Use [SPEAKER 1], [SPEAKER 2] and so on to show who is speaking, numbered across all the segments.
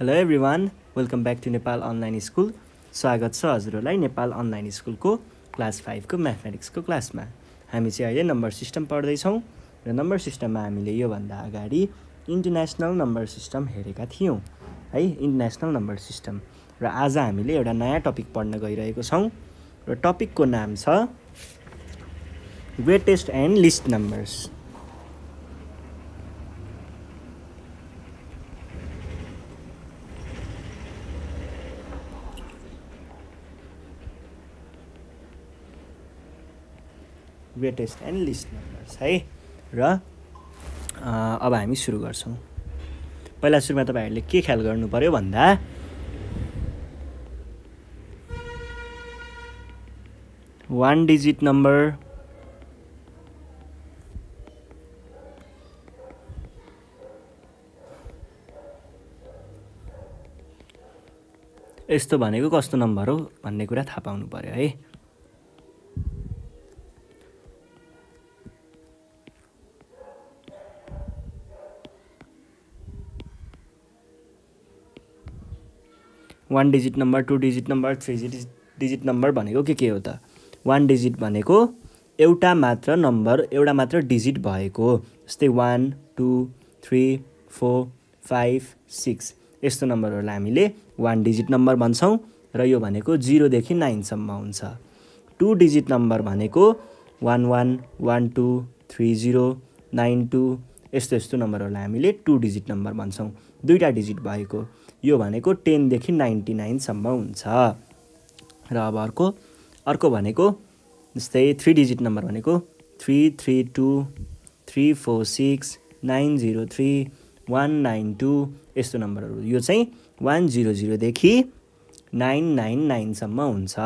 [SPEAKER 1] hello everyone welcome back to Nepal online school स्वागत छ हजुरहरूलाई नेपाल अनलाइन स्कुलको क्लास फाइभको म्याथमेटिक्सको क्लासमा हामी चाहिँ अहिले नम्बर सिस्टम पढ्दैछौँ र नम्बर सिस्टममा हामीले योभन्दा अगाडि इन्टरनेसनल नम्बर सिस्टम हेरेका थियौँ है इन्टरनेसनल नम्बर सिस्टम र आज हामीले एउटा नयाँ टपिक पढ्न गइरहेको छौँ र टपिकको नाम छ greatest and least numbers greatest and least numbers है र अब हामी सुरु गर्छौँ पहिला सुरुमा तपाईँहरूले के ख्याल गर्नु पऱ्यो भन्दा वान डिजिट नम्बर यस्तो भनेको कस्तो नम्बर हो भन्ने कुरा थाहा पाउनु पऱ्यो है one digit number two digit number three digit digit number भनेको के के हो त वान डिजिट भनेको एउटा मात्र नम्बर एउटा मात्र डिजिट भएको जस्तै one two three four five six यस्तो नम्बरहरूलाई हामीले वान डिजिट नम्बर भन्छौँ र यो भनेको जिरोदेखि नाइनसम्म हुन्छ टु डिजिट नम्बर भनेको one one one two three zero nine two यस्तो यस्तो नम्बरहरूलाई हामीले टु डिजिट नम्बर भन्छौँ दुईवटा डिजिट भएको यो भनेको टेनदेखि नाइन्टी नाइनसम्म हुन्छ र अब अर्को अर्को भनेको जस्तै थ्री डिजिट नम्बर भनेको three three two three four six nine zero three one nine two यस्तो नम्बरहरू यो चाहिँ वान जिरो जिरोदेखि नाइन नाइन नाइनसम्म हुन्छ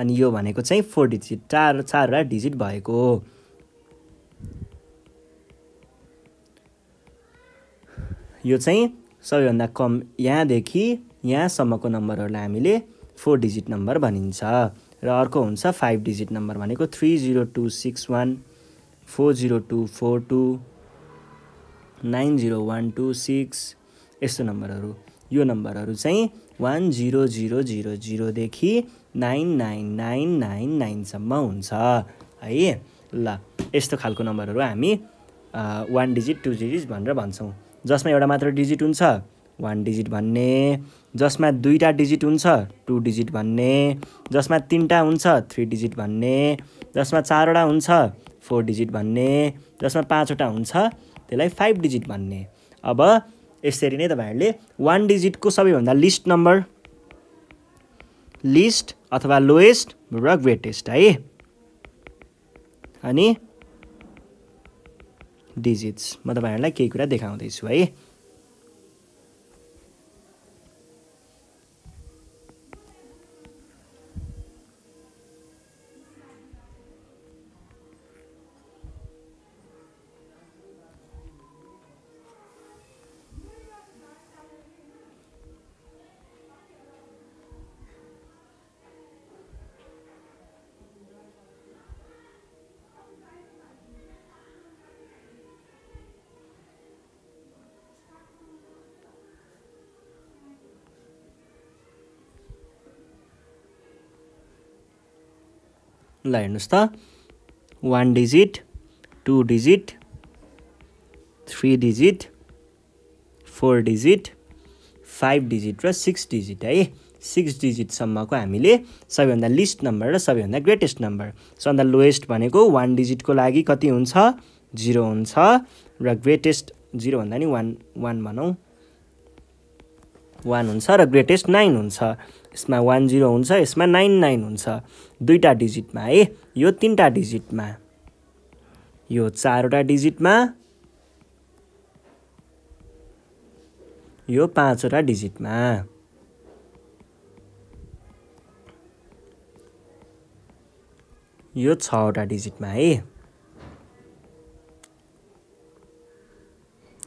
[SPEAKER 1] अनि यो भनेको चाहिँ फोर डिजिट चार चारवटा डिजिट भएको हो यो चाहिँ सबैभन्दा कम यहाँदेखि यहाँसम्मको नम्बरहरूलाई हामीले फोर डिजिट नम्बर भनिन्छ र अर्को हुन्छ फाइभ डिजिट नम्बर भनेको three zero two six one four zero two four two nine zero one two six यस्तो नम्बरहरू यो नम्बरहरू चाहिँ वान जिरो जिरो जिरो जिरोदेखि नाइन नाइन नाइन नाइन नाइनसम्म हुन्छ है ल यस्तो खालको नम्बरहरू हामी वान डिजिट टू डिजिट भनेर भन्छौँ जसमा एउटा मात्र डिजिट हुन्छ वान डिजिट भन्ने जसमा दुईवटा डिजिट हुन्छ टु डिजिट भन्ने जसमा तिनवटा हुन्छ थ्री डिजिट भन्ने जसमा चारवटा हुन्छ फोर डिजिट भन्ने जसमा पाँचवटा हुन्छ त्यसलाई फाइभ डिजिट भन्ने अब यसरी नै तपाईँहरूले वान डिजिटको सबैभन्दा लिस्ट नम्बर लिस्ट अथवा लोएस्ट र ग्रेटेस्ट है अनि डिजिट्स म तपाईँहरूलाई केही कुरा देखाउँदैछु है ल हेर्नुहोस् त one digit two digit three digit four digit five digit र सिक्स डिजिट है सिक्स डिजिटसम्मको हामीले सबैभन्दा लिस्ट नम्बर र सबैभन्दा ग्रेटेस्ट नम्बर सबभन्दा लोएस्ट भनेको वान डिजिटको लागि कति हुन्छ जिरो हुन्छ र ग्रेटेस्ट जिरो भन्दा नि वान वान भनौँ वान हुन्छ र ग्रेटेस्ट नाइन हुन्छ यसमा वान जिरो हुन्छ यसमा नाइन नाइन हुन्छ दुईवटा डिजिटमा है यो तिनवटा डिजिटमा यो चारवटा डिजिटमा यो पाँचवटा डिजिटमा यो छवटा डिजिटमा है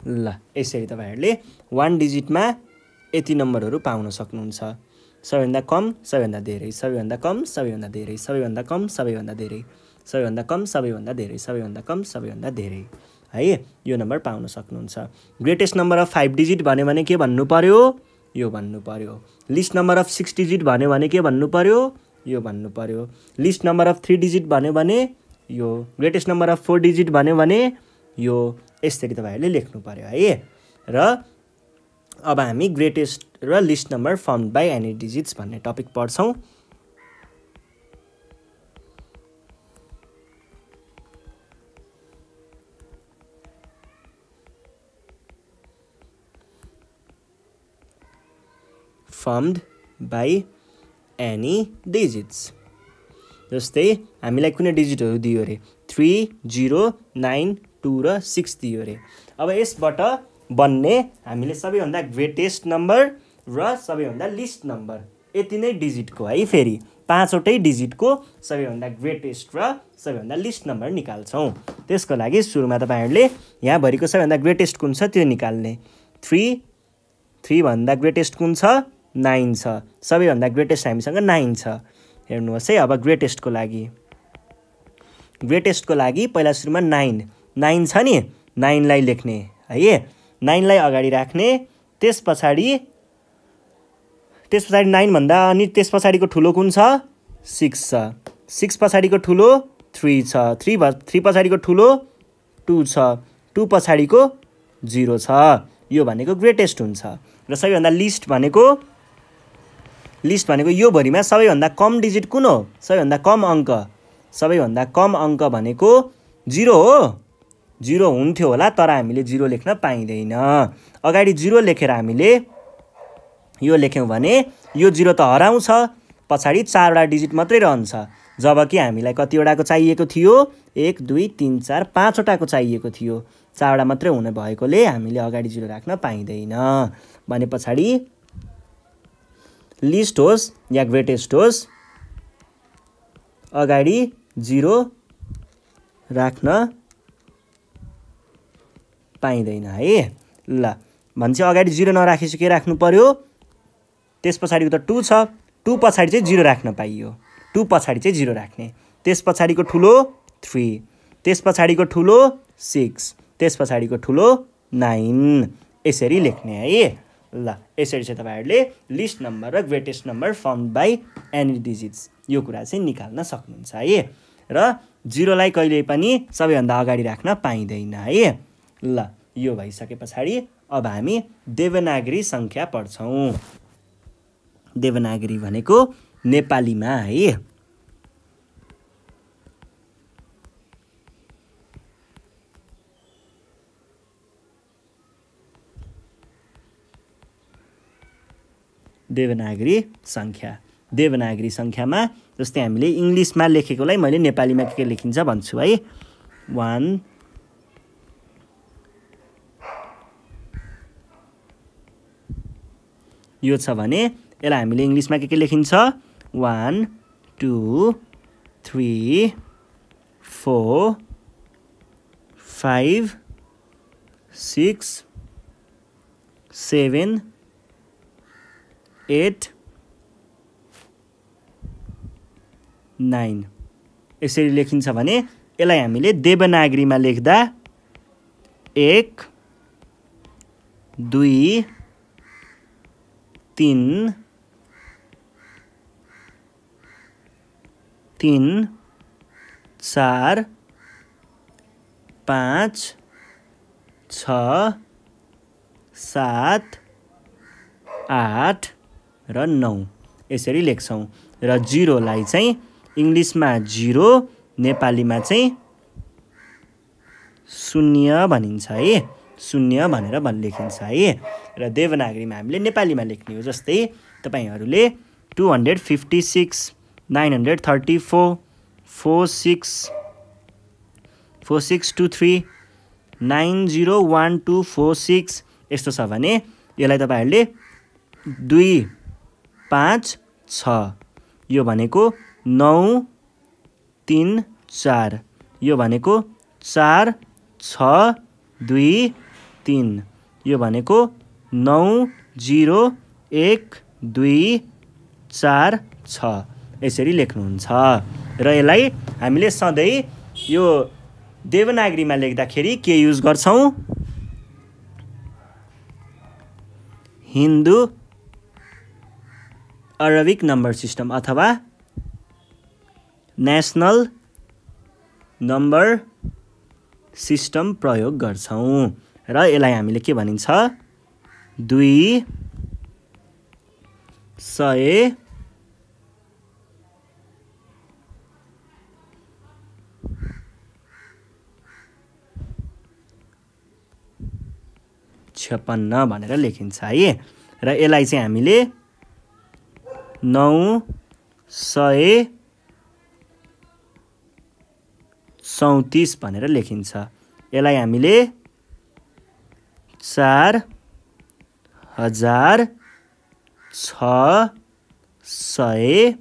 [SPEAKER 1] ल यसरी तपाईँहरूले वान डिजिटमा यति नम्बरहरू पाउन सक्नुहुन्छ सबैभन्दा कम सबैभन्दा धेरै सबैभन्दा कम सबैभन्दा धेरै सबैभन्दा कम सबैभन्दा धेरै सबैभन्दा कम सबैभन्दा धेरै सबैभन्दा कम सबैभन्दा धेरै है यो नम्बर पाउन सक्नुहुन्छ greatest number of five digit भन्यो भने के भन्नु पऱ्यो यो भन्नु पऱ्यो least number of six digit भन्यो भने के भन्नु पऱ्यो यो भन्नु पऱ्यो least number of three digit भन्यो भने यो greatest number of four digit भन्यो भने यो यसरी तपाईँहरूले लेख्नु पऱ्यो है र अब हामी ग्रेटेस्ट र least number form by any digits भन्ने टपिक पढ्छौँ फर्मड बाई एनी डिजिट्स जस्तै हामीलाई कुनै डिजिटहरू दियो अरे थ्री जिरो नाइन टू र सिक्स दियो अरे अब यसबाट बन्ने हामीले सबैभन्दा ग्रेटेस्ट नम्बर र सबैभन्दा लिस्ट नम्बर यति नै डिजिटको है फेरि पाँचवटै डिजिटको सबैभन्दा ग्रेटेस्ट र सबैभन्दा लिस्ट नम्बर निकाल्छौँ त्यसको लागि सुरुमा तपाईँहरूले यहाँभरिको सबैभन्दा ग्रेटेस्ट कुन छ त्यो निकाल्ने थ्री थ्रीभन्दा ग्रेटेस्ट कुन छ नाइन छ सबैभन्दा ग्रेटेस्ट हामीसँग नाइन छ हेर्नुहोस् है अब ग्रेटेस्टको लागि ग्रेटेस्टको लागि पहिला सुरुमा नाइन नाइन छ नि नाइनलाई लेख्ने है नाइनलाई अगाडि राख्ने त्यस पछाडि त्यस पछाडि नाइनभन्दा अनि त्यस पछाडिको ठुलो कुन छ सिक्स छ सिक्स पछाडिको ठुलो थ्री छ थ्री भ थ्री पछाडिको ठुलो टू छ टू पछाडिको जिरो छ यो भनेको ग्रेटेस्ट हुन्छ र सबैभन्दा लिस्ट भनेको लिस्ट भनेको यो भरिमा सबैभन्दा कम डिजिट कुन हो सबैभन्दा कम अङ्क सबैभन्दा कम अङ्क भनेको जिरो हो जिरो हुन्थ्यो होला तर हामीले जिरो लेख्न पाइँदैन अगाडि जिरो लेखेर हामीले यो लेख्यौँ भने यो जिरो त हराउँछ पछाडि चारवटा डिजिट मात्रै रहन्छ जबकि हामीलाई कतिवटाको चाहिएको थियो एक दुई तिन चार पाँचवटाको चाहिएको थियो चारवटा मात्रै हुने भएकोले हामीले अगाडि जिरो राख्न पाइँदैन भने पछाडि लिस्ट होस् या ग्रेटेस्ट होस् अगाडि जिरो राख्न पाइँदैन है ल चाहिँ अगाडि जिरो नराखेपछि के राख्नु पऱ्यो त्यस पछाडिको त टू छ टू पछाडि चाहिँ जिरो राख्न पाइयो टू पछाडि चाहिँ जिरो राख्ने त्यस पछाडिको ठुलो थ्री त्यस पछाडिको ठुलो सिक्स त्यस पछाडिको ठुलो नाइन यसरी लेख्ने है ल यसरी चाहिँ तपाईँहरूले लिस्ट नम्बर र greatest number form by any digits यो कुरा चाहिँ निकाल्न सक्नुहुन्छ है र जिरोलाई कहिले पनि सबैभन्दा अगाडि राख्न पाइँदैन है ल यो भइसके पछाडि अब हामी देवनागरी सङ्ख्या पढ्छौँ देवनागरी भनेको नेपालीमा है देवनागरी सङ्ख्या देवनागरी सङ्ख्यामा जस्तै हामीले इङ्ग्लिसमा लेखेकोलाई मैले नेपालीमा के के लेखिन्छ भन्छु है वान यो छ भने यसलाई हामीले इङ्ग्लिसमा के के लेखिन्छ one two three four five six seven eight nine यसरी लेखिन्छ भने यसलाई हामीले देवनागरीमा लेख्दा एक दुई तिन तिन चार पाँच छ सात आठ र नौ यसरी लेख्छौँ र जिरोलाई चाहिँ इङ्ग्लिसमा जिरो नेपालीमा चाहिँ शून्य भनिन्छ है शून्य भनेर भन् लेखिन्छ है र देवनागरीमा हामीले नेपालीमा लेख्ने हो जस्तै तपाईँहरूले two hundred fifty six nine hundred thirty four four six four six two three nine zero one two four six यस्तो छ भने यसलाई तपाईँहरूले दुई पाँच छ यो भनेको नौ तिन चार यो भनेको चार छ दुई तिन यो भनेको नौ जिरो एक दुई चार छ यसरी लेख्नुहुन्छ र यसलाई हामीले सधैँ यो देवनागरीमा लेख्दाखेरि के युज गर्छौँ हिन्दू अरबिक नम्बर सिस्टम अथवा नेसनल नम्बर सिस्टम प्रयोग गर्छौँ र यसलाई हामीले के भनिन्छ दुई सय छप्पन्न भनेर लेखिन्छ है र यसलाई चाहिँ हामीले नौ सय सौतिस भनेर लेखिन्छ यसलाई हामीले चार हजार छ सय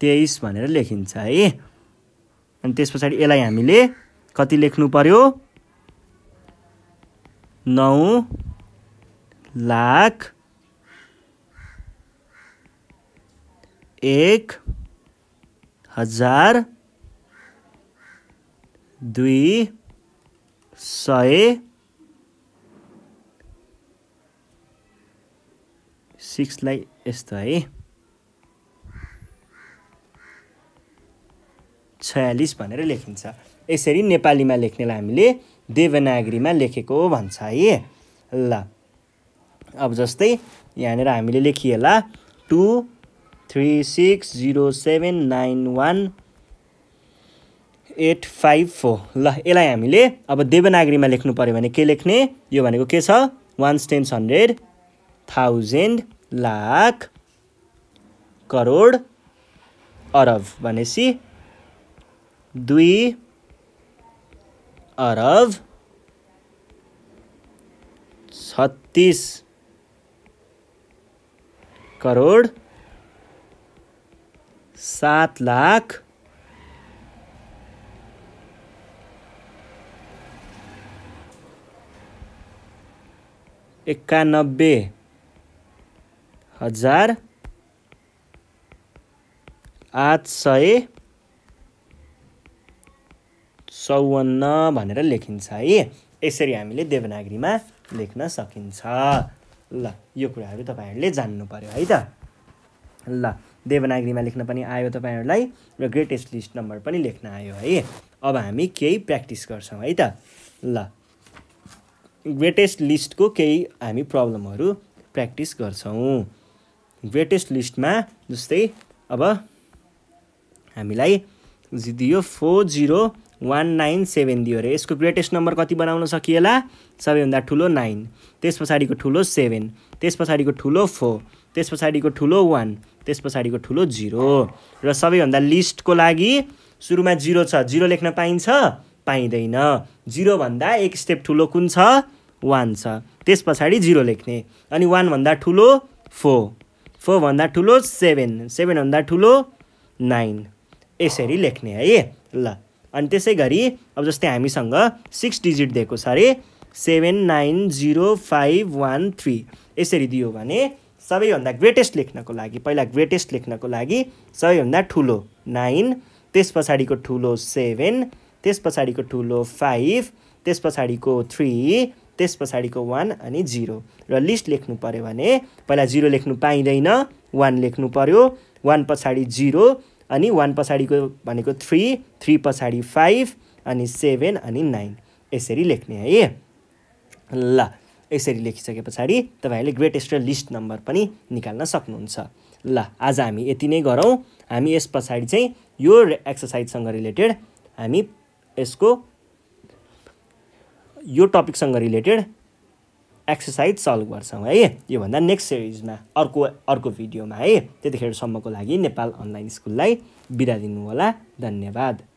[SPEAKER 1] तेइस भनेर लेखिन्छ है अनि त्यस पछाडि यसलाई हामीले कति लेख्नु पर्यो नौ लाख एक हजार दुई सय सिक्सलाई यस्तो है छयालिस भनेर लेखिन्छ यसरी नेपालीमा लेख्नेलाई हामीले देवनागरीमा लेखेको भन्छ है ल अब जस्तै यहाँनिर हामीले लेखिएला two three six zero seven nine one eight five four ल यसलाई हामीले अब देवनागरीमा लेख्नु पऱ्यो भने के लेख्ने यो भनेको के छ ones tens hundred thousand lakh crore अरब भनेपछि दुई अरब छत्तिस करोड सात लाख एकानब्बे हजार आठ सय चौवन्न भनेर लेखिन्छ है यसरी हामीले देवनागरीमा लेख्न सकिन्छ ल यो कुराहरू तपाईँहरूले जान्नु पऱ्यो है त ल देवनागरीमा लेख्न पनि आयो तपाईँहरूलाई र ग्रेटेस्ट लिस्ट नम्बर पनि लेख्न आयो है अब हामी केही प्र्याक्टिस गर्छौँ है त ल ग्रेटेस्ट लिस्टको केही हामी प्रब्लमहरू प्र्याक्टिस गर्छौँ ग्रेटेस्ट लिस्टमा जस्तै अब हामीलाई दियो four zero one nine seven दियो अरे यसको ग्रेटेस्ट नम्बर कति बनाउन सकिएला सबैभन्दा ठुलो नाइन त्यस पछाडिको ठुलो सेभेन त्यस पछाडिको ठुलो फोर त्यस पछाडिको ठुलो वान त्यस पछाडिको ठुलो जिरो र सबैभन्दा लिस्टको लागि सुरुमा जिरो छ जिरो लेख्न पाइन्छ पाइँदैन जिरोभन्दा एक स्टेप ठुलो कुन छ वान छ त्यस पछाडि जिरो लेख्ने अनि वानभन्दा ठुलो फोर फोरभन्दा ठुलो सेभेन सेभेनभन्दा ठुलो नाइन यसरी लेख्ने है ल अनि त्यसै गरी अब जस्तै हामीसँग सिक्स डिजिट दिएको छ अरे seven nine zero five one three यसरी दियो भने सबैभन्दा ग्रेटेस्ट लेख्नको लागि पहिला ग्रेटेस्ट लेख्नको लागि सबैभन्दा ठुलो नाइन त्यस पछाडिको ठुलो सेभेन त्यस पछाडिको ठुलो फाइभ त्यस पछाडिको थ्री त्यस पछाडिको वान अनि जिरो र लिस्ट लेख्नु पऱ्यो भने पहिला जिरो लेख्नु पाइँदैन वान लेख्नु पऱ्यो वान पछाडि जिरो अनि वान पछाडिको भनेको थ्री थ्री पछाडि फाइभ अनि सेभेन अनि नाइन यसरी लेख्ने है ल यसरी लेखिसके पछाडि तपाईँहरूले ग्रेटेस्ट र लिस्ट नम्बर पनि निकाल्न सक्नुहुन्छ ल आज हामी यति नै गरौँ हामी यस पछाडि चाहिँ यो एक्सर्साइजसँग रिलेटेड हामी यसको यो टपिकसँग रिलेटेड एक्सर्साइज सल्भ गर्छौँ है योभन्दा नेक्स्ट सिरिजमा अर्को अर्को भिडियोमा है त्यतिखेरसम्मको लागि नेपाल अनलाइन स्कुललाई बिदा दिनुहोला धन्यवाद